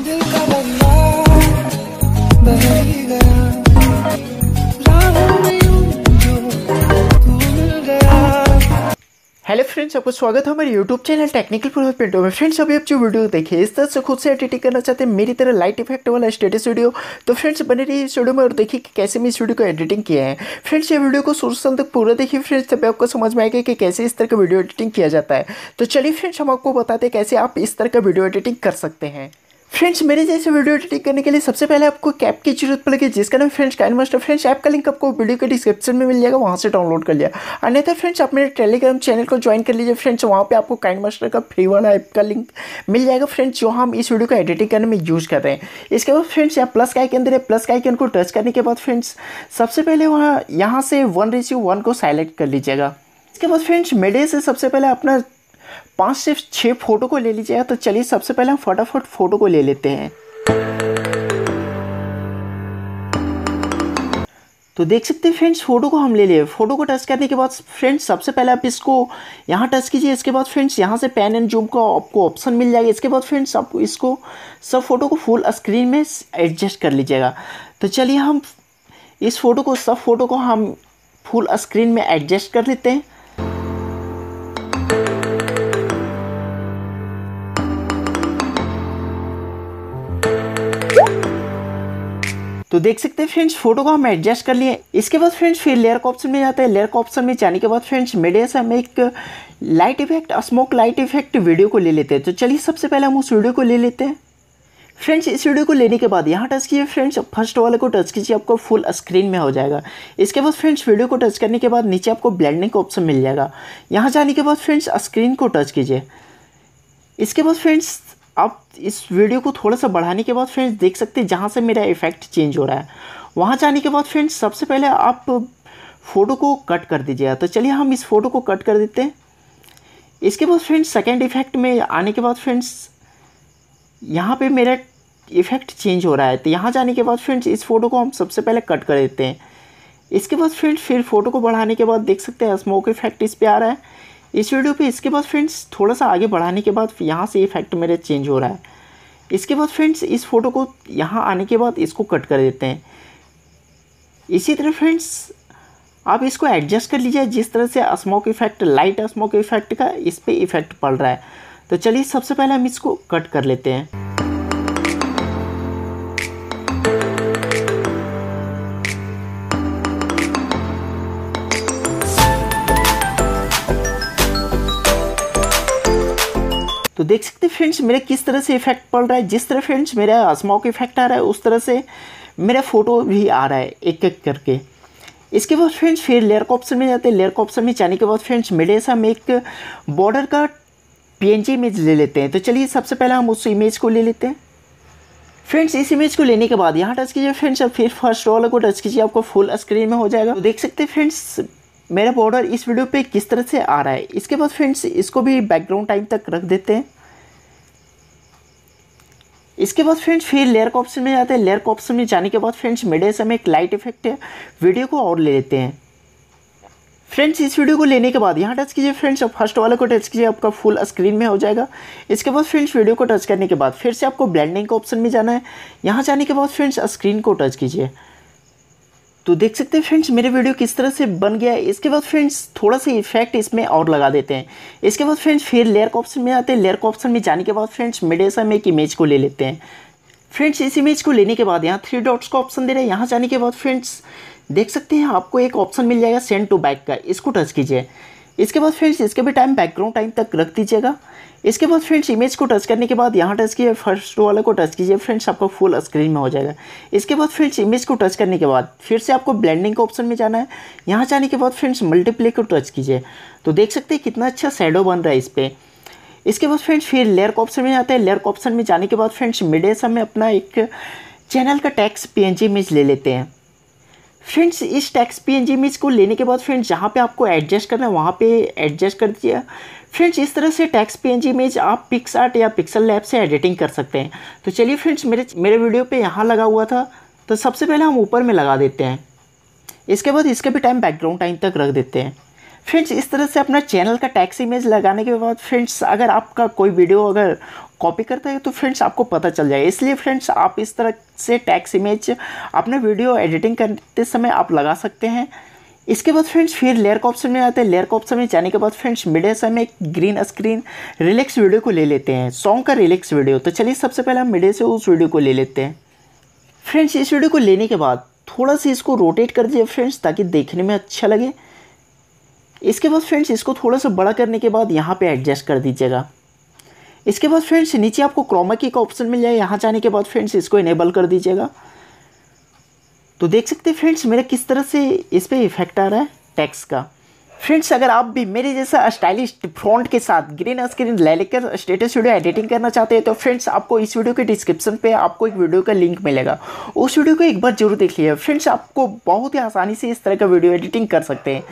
hello friends आपको स्वागत है हमारे यूट्यूब चैनल टेक्निकल प्रोफेस पेंटो में फ्रेंड्स अभी आप जो वीडियो देखे इस तरह से खुद से एडिटिंग करना चाहते हैं मेरी तरह लाइट इफेक्ट वाला स्टेटस वीडियो तो फ्रेंड्स बने रही इस वीडियो में और देखिए कि कैसे मैं इस वीडियो को एडिटिंग किया है फ्रेंड्स ये वीडियो को शुरू से तक पूरा देखिए फ्रेंड्स तभी आपको समझ में आएगा कि कैसे इस तरह का वीडियो एडिटिंग किया जाता है तो चलिए फ्रेंड्स हम आपको बताते हैं कैसे आप इस तरह का वीडियो एडिटिंग कर सकते हैं फ्रेंड्स मेरे जैसे वीडियो एडिटिंग करने के लिए सबसे पहले आपको कैप की जरूरत पड़ेगी जिसका नाम friends KineMaster friends app का लिंक आपको वीडियो के डिस्क्रिप्शन में मिल जाएगा वहाँ से डाउनलोड कर लिया अन्यथा फ्रेंड्स आप मेरे टेलीग्राम चैनल को ज्वाइन कर लीजिए फ्रेंड्स वहाँ पे आपको काइन मास्टर का फ्री वाला ऐप का लिंक मिल जाएगा फ्रेंड्स जो हम इस वीडियो को एडिटिंग करने में यूज़ कर रहे हैं इसके बाद फ्रेंड्स यहाँ प्लस का आइकन दे प्लस का आइकन को टच करने के बाद फ्रेंड्स सबसे पहले वहाँ यहाँ से वन रेशियो वन को साइलेक्ट कर लीजिएगा इसके बाद फ्रेंड्स मेरे से सबसे पहले अपना पाँच से छह फ़ोटो को ले लीजिएगा तो चलिए सबसे पहले हम फटाफट फ़ोटो को ले लेते हैं तो देख सकते हैं फ्रेंड्स फ़ोटो को हम ले लिए फ़ोटो को टच करने के बाद फ्रेंड्स सबसे पहले आप इसको यहाँ टच कीजिए इसके बाद फ्रेंड्स यहाँ से पेन एंड जूम का आपको ऑप्शन मिल जाएगा इसके बाद फ्रेंड्स आपको इसको सब फ़ोटो को फुल स्क्रीन में एडजस्ट कर लीजिएगा तो चलिए हम इस फ़ोटो को सब फ़ोटो को हम फुल स्क्रीन में एडजस्ट कर लेते हैं तो देख सकते हैं फ्रेंड्स फोटो को हम एडजस्ट कर लिए इसके बाद फ्रेंड्स फिर लेयर का ऑप्शन में जाते हैं लेयर का ऑप्शन में जाने के बाद फ्रेंड्स मीडिया से हम एक light effect smoke light effect video को ले लेते हैं तो चलिए सबसे पहले हम उस वीडियो को ले लेते हैं फ्रेंड्स इस वीडियो को लेने के बाद यहाँ टच कीजिए फ्रेंड्स फर्स्ट वाले को टच कीजिए आपको फुल स्क्रीन में हो जाएगा इसके बाद फ्रेंड्स वीडियो को टच करने के बाद नीचे आपको ब्लेंडिंग का ऑप्शन मिल जाएगा यहाँ जाने के बाद फ्रेंड्स स्क्रीन को टच कीजिए इसके बाद फ्रेंड्स आप इस वीडियो को थोड़ा सा बढ़ाने के बाद फ्रेंड्स देख सकते हैं जहाँ से मेरा इफेक्ट चेंज हो रहा है वहाँ जाने के बाद फ्रेंड्स सबसे पहले आप फ़ोटो को कट कर दीजिएगा तो चलिए हम इस फ़ोटो को कट कर देते हैं इसके बाद फ्रेंड्स सेकेंड इफेक्ट में आने के बाद फ्रेंड्स यहाँ पे मेरा इफेक्ट चेंज हो रहा है तो यहाँ जाने के बाद फ्रेंड्स इस फ़ोटो को हम सबसे पहले कट कर देते हैं इसके बाद फ्रेंड्स फिर फ़ोटो को बढ़ाने के बाद देख सकते हैं स्मोक इफेक्ट इस पर आ रहा है इस वीडियो पे इसके बाद फ्रेंड्स थोड़ा सा आगे बढ़ाने के बाद यहाँ से ये फैक्ट मेरे चेंज हो रहा है इसके बाद फ्रेंड्स इस फ़ोटो को यहाँ आने के बाद इसको कट कर देते हैं इसी तरह फ्रेंड्स आप इसको एडजस्ट कर लीजिए जिस तरह से smoke effect light smoke effect का इस पर इफेक्ट पड़ रहा है तो चलिए सबसे पहले हम इसको कट कर लेते हैं तो देख सकते हैं फ्रेंड्स मेरा किस तरह से इफेक्ट पड़ रहा है जिस तरह फ्रेंड्स मेरा आसमाओं का इफेक्ट आ रहा है उस तरह से मेरा फ़ोटो भी आ रहा है एक एक करके इसके बाद फ्रेंड्स फिर लेयर का ऑप्शन में जाते हैं लेयर का ऑप्शन में जाने के बाद फ्रेंड्स मेरे ऐसा हम एक बॉर्डर का पी इमेज ले लेते हैं तो चलिए सबसे पहले हम उस इमेज को ले लेते हैं फ्रेंड्स इस इमेज को लेने के बाद यहाँ टच कीजिए फ्रेंड्स अब फिर फर्स्ट रोल को टच कीजिए आपको फुल स्क्रीन में हो जाएगा तो देख सकते हैं फ्रेंड्स मेरा बॉर्डर इस वीडियो पे किस तरह से आ रहा है इसके बाद फ्रेंड्स इसको भी बैकग्राउंड टाइम तक रख देते हैं इसके बाद फ्रेंड्स फिर लेयर का ऑप्शन में जाते हैं लेयर का ऑप्शन में जाने के बाद फ्रेंड्स मीडिया समय एक लाइट इफेक्ट है वीडियो को और ले लेते हैं फ्रेंड्स इस वीडियो को लेने के बाद यहाँ टच कीजिए फ्रेंड्स अब फर्स्ट वाले को टच कीजिए आपका फुल स्क्रीन में हो जाएगा इसके बाद फ्रेंड्स वीडियो को टच करने के बाद फिर से आपको ब्लेंडिंग के ऑप्शन में जाना है यहाँ जाने के बाद फ्रेंड्स स्क्रीन को टच कीजिए तो देख सकते हैं फ्रेंड्स मेरे वीडियो किस तरह से बन गया है इसके बाद फ्रेंड्स थोड़ा सा इफेक्ट इसमें और लगा देते हैं इसके बाद फ्रेंड्स फिर लेयर का ऑप्शन में आते हैं लेयर का ऑप्शन में जाने के बाद फ्रेंड्स मेडेसा में एक इमेज को ले लेते हैं फ्रेंड्स इस इमेज को लेने के बाद यहाँ थ्री डॉट्स का ऑप्शन दे रहे हैं यहाँ जाने के बाद फ्रेंड्स देख सकते हैं आपको एक ऑप्शन मिल जाएगा सेंड टू बैक का इसको टच कीजिए इसके बाद फ्रेंड्स इसके भी टाइम बैकग्राउंड टाइम तक रख दीजिएगा इसके बाद फ्रेंड्स इमेज को टच करने के बाद यहाँ टच कीजिए फर्स्ट रो वाले को टच कीजिए फ्रेंड्स आपका फुल स्क्रीन में हो जाएगा इसके बाद फ्रेंड्स इमेज को टच करने के बाद फिर से आपको ब्लेंडिंग के ऑप्शन में जाना है यहाँ जाने के बाद फ्रेंड्स मल्टीप्ले को टच कीजिए तो देख सकते हैं कितना अच्छा शेडो बन रहा है इस पर इसके बाद फ्रेंड्स फिर लेयर का ऑप्शन में जाते हैं लेयर का ऑप्शन में जाने के बाद फ्रेंड्स मीडिया में अपना एक चैनल का टैक्स पी इमेज ले लेते हैं फ्रेंड्स इस टैक्स पीएनजी में इसको लेने के बाद फ्रेंड्स जहाँ पे आपको एडजस्ट करना है वहाँ पे एडजस्ट कर दीजिए फ्रेंड्स इस तरह से टैक्स पीएनजी इमेज आप पिक्स आर्ट या पिक्सल लैब से एडिटिंग कर सकते हैं तो चलिए फ्रेंड्स मेरे मेरे वीडियो पे यहाँ लगा हुआ था तो सबसे पहले हम ऊपर में लगा देते हैं इसके बाद इसके भी टाइम बैकग्राउंड टाइम तक रख देते हैं फ्रेंड्स इस तरह से अपना चैनल का टैक्स इमेज लगाने के बाद फ्रेंड्स अगर आपका कोई वीडियो अगर कॉपी करता है तो फ्रेंड्स आपको पता चल जाए इसलिए फ्रेंड्स आप इस तरह से टैक्स इमेज अपने वीडियो एडिटिंग करते समय आप लगा सकते हैं इसके बाद फ्रेंड्स फिर लेयर का ऑप्शन में आते हैं लेयर का ऑप्शन में जाने के बाद फ्रेंड्स मिडे से हम एक ग्रीन स्क्रीन रिलैक्स वीडियो को ले लेते हैं सॉन्ग का रिलैक्स वीडियो तो चलिए सबसे पहले हम मिडे से उस वीडियो को ले लेते हैं फ्रेंड्स इस वीडियो को लेने के बाद थोड़ा सा इसको रोटेट कर दीजिए फ्रेंड्स ताकि देखने में अच्छा लगे इसके बाद फ्रेंड्स इसको थोड़ा सा बड़ा करने के बाद यहाँ पर एडजस्ट कर दीजिएगा इसके बाद फ्रेंड्स नीचे आपको क्रोमा की का ऑप्शन मिल जाए यहाँ जाने के बाद फ्रेंड्स इसको इनेबल कर दीजिएगा तो देख सकते हैं फ्रेंड्स मेरा किस तरह से इस पर इफेक्ट आ रहा है टैक्स का फ्रेंड्स अगर आप भी मेरे जैसा स्टाइलिश फ्रॉन्ट के साथ ग्रीन स्क्रीन ले लेकर स्टेटस वीडियो एडिटिंग करना चाहते हैं तो फ्रेंड्स आपको इस वीडियो के डिस्क्रिप्शन पे आपको एक वीडियो का लिंक मिलेगा उस वीडियो को एक बार जरूर देख लीजिए फ्रेंड्स आपको बहुत ही आसानी से इस तरह का वीडियो एडिटिंग कर सकते हैं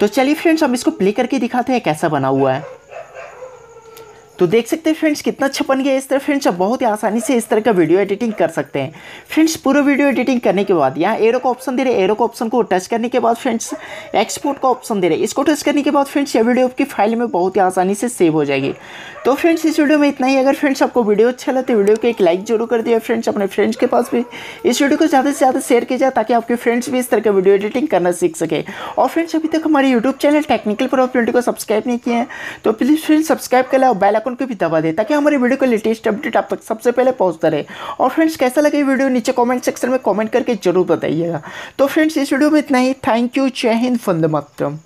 तो चलिए फ्रेंड्स हम इसको प्ले करके दिखाते हैं कैसा बना हुआ है तो देख सकते हैं फ्रेंड्स कितना अच्छा बन गया इस तरह फ्रेंड्स आप बहुत ही आसानी से इस तरह का वीडियो एडिटिंग कर सकते हैं फ्रेंड्स पूरा वीडियो एडिटिंग करने के बाद यहाँ एरो का ऑप्शन दे रहे एरो का ऑप्शन को टच करने के बाद फ्रेंड्स एक्सपोर्ट का ऑप्शन दे रहे इसको टच करने के बाद फ्रेंड्स ये वीडियो आपकी फाइल में बहुत ही आसानी से सेव हो जाएगी तो फ्रेंड्स इस वीडियो में इतना ही अगर फ्रेंड्स आपको वीडियो अच्छा लगे तो वीडियो को एक लाइक जरूर कर दिया फ्रेंड्स अपने फ्रेंड्स के पास भी इस वीडियो को ज़्यादा से ज़्यादा शेयर किया जाए ताकि आपके फ्रेंड्स भी इस तरह का वीडियो एडिटिंग करना सीख सके और फ्रेंड्स अभी तक हमारे यूट्यूब चैनल टेक्निकल प्रॉपर्टी को सब्सक्राइब नहीं किए हैं तो प्लीज़ फ्रेंड्स सब्सक्राइब कर लें और बेल आइकन को भी दबा दें ताकि हमारे वीडियो का लेटेस्ट अपडेट आप तक सबसे पहले पहुंचता रहे और फ्रेंड्स कैसा लगे वीडियो नीचे कॉमेंट सेक्शन में कॉमेंट करके जरूर बताइएगा तो फ्रेंड्स इस वीडियो में इतना ही थैंक यू जय हिंद फंद मातरम